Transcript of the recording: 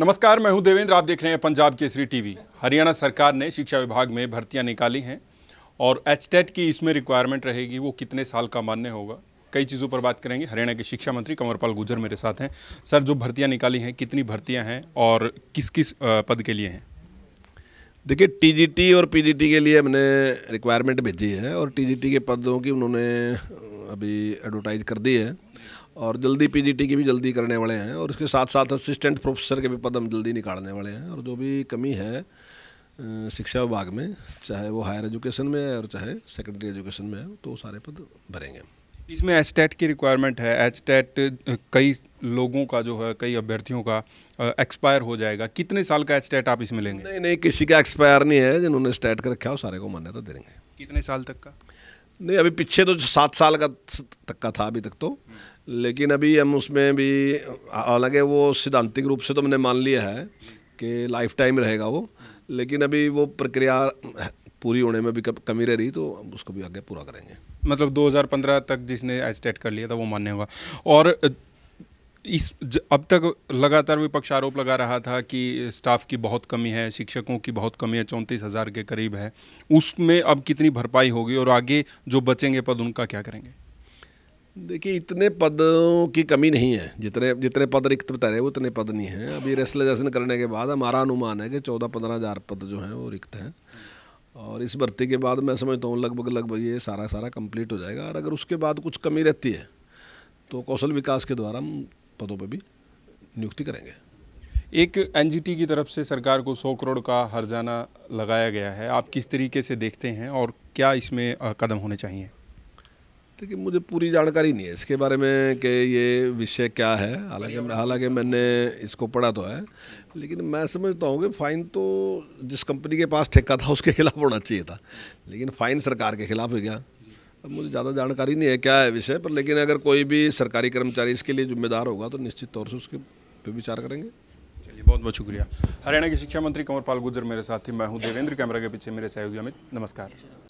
नमस्कार मैं हूं देवेंद्र आप देख रहे हैं पंजाब केसरी टीवी हरियाणा सरकार ने शिक्षा विभाग में भर्तियां निकाली हैं और एच e की इसमें रिक्वायरमेंट रहेगी वो कितने साल का मान्य होगा कई चीज़ों पर बात करेंगे हरियाणा के शिक्षा मंत्री कंवरपाल गुजर मेरे साथ हैं सर जो भर्तियां निकाली हैं कितनी भर्तियां हैं और किस किस पद के लिए हैं देखिए टीजीटी और पीजीटी के लिए हमने रिक्वायरमेंट भेजी है और टीजीटी के पदों की उन्होंने अभी एडवर्टाइज कर दी है और जल्दी पीजीटी की भी जल्दी करने वाले हैं और उसके साथ साथ असिस्टेंट प्रोफेसर के भी पद हम जल्दी निकालने वाले हैं और जो भी कमी है शिक्षा विभाग में चाहे वो हायर एजुकेशन में है और चाहे सेकेंडरी एजुकेशन में है तो सारे पद भरेंगे इसमें एच की रिक्वायरमेंट है एच कई लोगों का जो है कई अभ्यर्थियों का एक्सपायर हो जाएगा कितने साल का एच आप इसमें लेंगे नहीं नहीं किसी का एक्सपायर नहीं है जिन्होंने स्टेट का रखा है सारे को मान्यता दे देंगे कितने साल तक का नहीं अभी पीछे तो सात साल का तक का था अभी तक तो हम्म। लेकिन अभी हम उसमें भी हालांकि वो सिद्धांतिक रूप से तो हमने मान लिया है कि लाइफ टाइम रहेगा वो लेकिन अभी वो प्रक्रिया पूरी होने में भी कमी रह रही तो उसको भी आगे पूरा करेंगे मतलब 2015 तक जिसने एजिटेट कर लिया था वो मान्य होगा और इस अब तक लगातार विपक्ष आरोप लगा रहा था कि स्टाफ की बहुत कमी है शिक्षकों की बहुत कमी है चौंतीस हज़ार के करीब है उसमें अब कितनी भरपाई होगी और आगे जो बचेंगे पद उनका क्या करेंगे देखिए इतने पदों की कमी नहीं है जितने जितने पद रिक्त बता रहे हैं उतने पद नहीं हैं अभी रेस्लेशन करने के बाद हमारा अनुमान है कि चौदह पंद्रह हज़ार पद जो हैं वो रिक्त हैं और इस भर्ती के बाद मैं समझता हूँ लगभग लगभग ये सारा सारा कंप्लीट हो जाएगा और अगर उसके बाद कुछ कमी रहती है तो कौशल विकास के द्वारा हम पदों पर भी नियुक्ति करेंगे एक एनजीटी की तरफ से सरकार को 100 करोड़ का हर्जाना लगाया गया है आप किस तरीके से देखते हैं और क्या इसमें कदम होने चाहिए देखिए मुझे पूरी जानकारी नहीं है इसके बारे में कि ये विषय क्या है हालांकि हालांकि मैंने इसको पढ़ा तो है लेकिन मैं समझता हूँ कि फ़ाइन तो जिस कंपनी के पास ठेका था उसके खिलाफ होना चाहिए था लेकिन फ़ाइन सरकार के खिलाफ हो गया अब मुझे ज़्यादा जानकारी नहीं है क्या है विषय पर लेकिन अगर कोई भी सरकारी कर्मचारी इसके लिए जिम्मेदार होगा तो निश्चित तौर से उसके पे विचार करेंगे चलिए बहुत बहुत शुक्रिया हरियाणा के शिक्षा मंत्री कंवरपाल गुजर मेरे साथ ही मैं हूँ देवेंद्र कैमरा के पीछे मेरे सहयोगी अमित नमस्कार